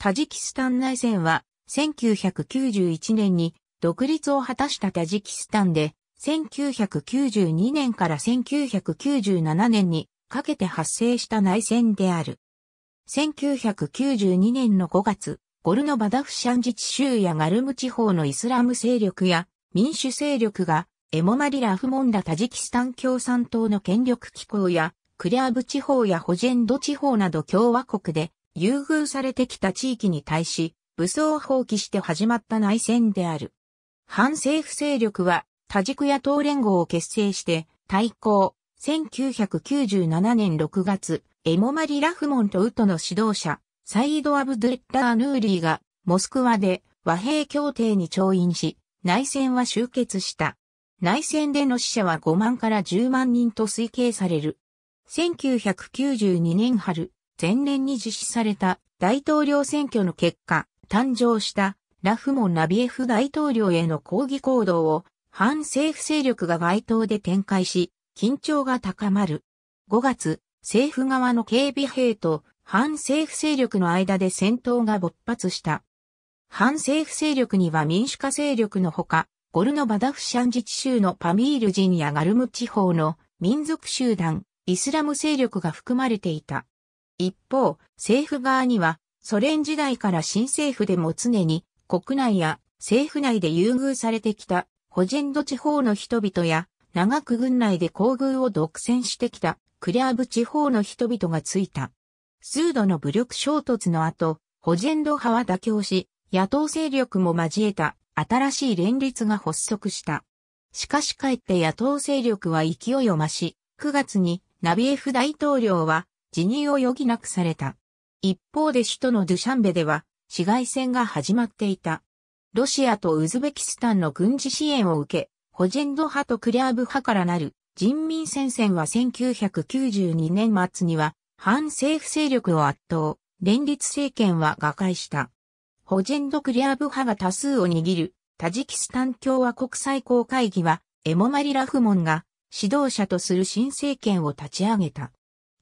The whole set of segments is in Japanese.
タジキスタン内戦は、1991年に独立を果たしたタジキスタンで、1992年から1997年にかけて発生した内戦である。1992年の5月、ゴルノバダフシャン自治州やガルム地方のイスラム勢力や民主勢力がエモマリラフモンダタジキスタン共産党の権力機構やクリアブ地方やホジェンド地方など共和国で優遇されてきた地域に対し、武装を放棄して始まった内戦である。反政府勢力は、多軸野党連合を結成して、対抗、1997年6月、エモマリ・ラフモンとウトの指導者、サイード・アブドゥッダー・ヌーリーが、モスクワで和平協定に調印し、内戦は終結した。内戦での死者は5万から10万人と推計される。1992年春、前年に実施された大統領選挙の結果、誕生したラフモ・ナビエフ大統領への抗議行動を反政府勢力が街頭で展開し、緊張が高まる。5月、政府側の警備兵と反政府勢力の間で戦闘が勃発した。反政府勢力には民主化勢力のほか、ゴルノバダフシャン自治州のパミール人やガルム地方の民族集団、イスラム勢力が含まれていた。一方、政府側には、ソ連時代から新政府でも常に、国内や政府内で優遇されてきた、ホジェンド地方の人々や、長く軍内で厚遇を独占してきた、クリアーブ地方の人々がついた。数度の武力衝突の後、ホジェンド派は妥協し、野党勢力も交えた新しい連立が発足した。しかしかえって野党勢力は勢いを増し、9月にナビエフ大統領は辞任を余儀なくされた。一方で首都のドゥシャンベでは、市街戦が始まっていた。ロシアとウズベキスタンの軍事支援を受け、ホジェンド派とクリャーブ派からなる人民戦線は1992年末には反政府勢力を圧倒、連立政権は瓦解した。ホジェンド・クリャーブ派が多数を握るタジキスタン共和国最高会議はエモマリ・ラフモンが指導者とする新政権を立ち上げた。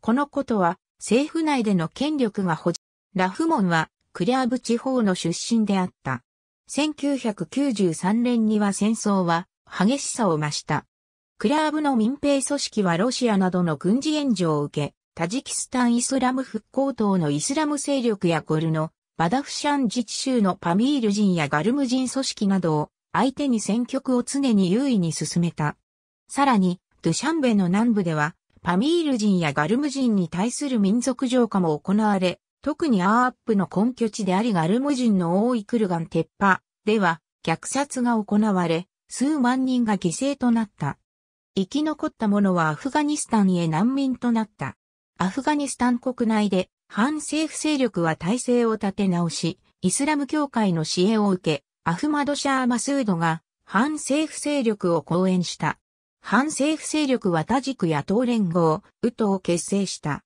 このことは政府内での権力が保持。ラフモンはクリーブ地方の出身であった。1993年には戦争は激しさを増した。クリーブの民兵組織はロシアなどの軍事援助を受け、タジキスタンイスラム復興党のイスラム勢力やゴルのバダフシャン自治州のパミール人やガルム人組織などを相手に戦局を常に優位に進めた。さらに、ドゥシャンベの南部ではパミール人やガルム人に対する民族浄化も行われ、特にアーアップの根拠地でありガルム人の多いクルガン鉄破では虐殺が行われ、数万人が犠牲となった。生き残った者はアフガニスタンへ難民となった。アフガニスタン国内で反政府勢力は体制を立て直し、イスラム教会の支援を受け、アフマド・シャー・マスードが反政府勢力を講演した。反政府勢力はタジク野党連合、ウトを結成した。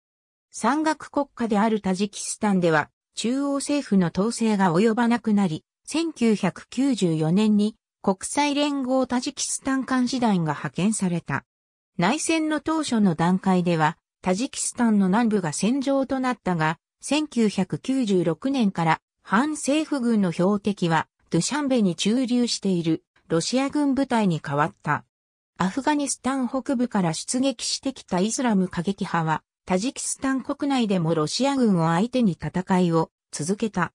山岳国家であるタジキスタンでは、中央政府の統制が及ばなくなり、1994年に国際連合タジキスタン監視団が派遣された。内戦の当初の段階では、タジキスタンの南部が戦場となったが、1996年から反政府軍の標的はドゥシャンベに駐留しているロシア軍部隊に変わった。アフガニスタン北部から出撃してきたイスラム過激派は、タジキスタン国内でもロシア軍を相手に戦いを続けた。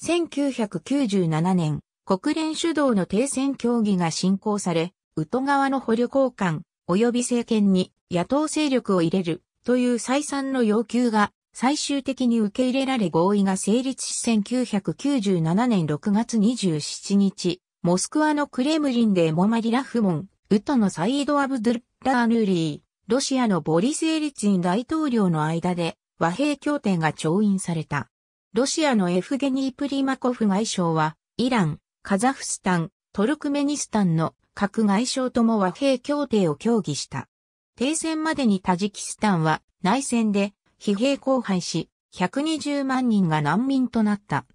1997年、国連主導の停戦協議が進行され、ウト側の捕虜交換及び政権に野党勢力を入れるという再三の要求が最終的に受け入れられ合意が成立し1997年6月27日、モスクワのクレムリンでエモマリ・ラフモンウトのサイード・アブドゥッラー・ヌーリー、ロシアのボリス・エリツィン大統領の間で和平協定が調印された。ロシアのエフゲニー・プリマコフ外相は、イラン、カザフスタン、トルクメニスタンの各外相とも和平協定を協議した。停戦までにタジキスタンは内戦で疲弊荒廃し、120万人が難民となった。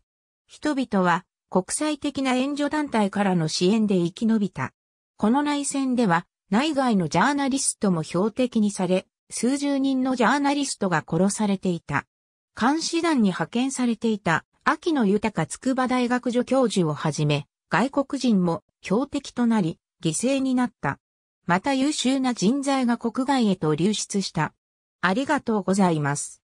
人々は国際的な援助団体からの支援で生き延びた。この内戦では内外のジャーナリストも標的にされ、数十人のジャーナリストが殺されていた。監視団に派遣されていた秋野豊筑波大学助教授をはじめ、外国人も標的となり、犠牲になった。また優秀な人材が国外へと流出した。ありがとうございます。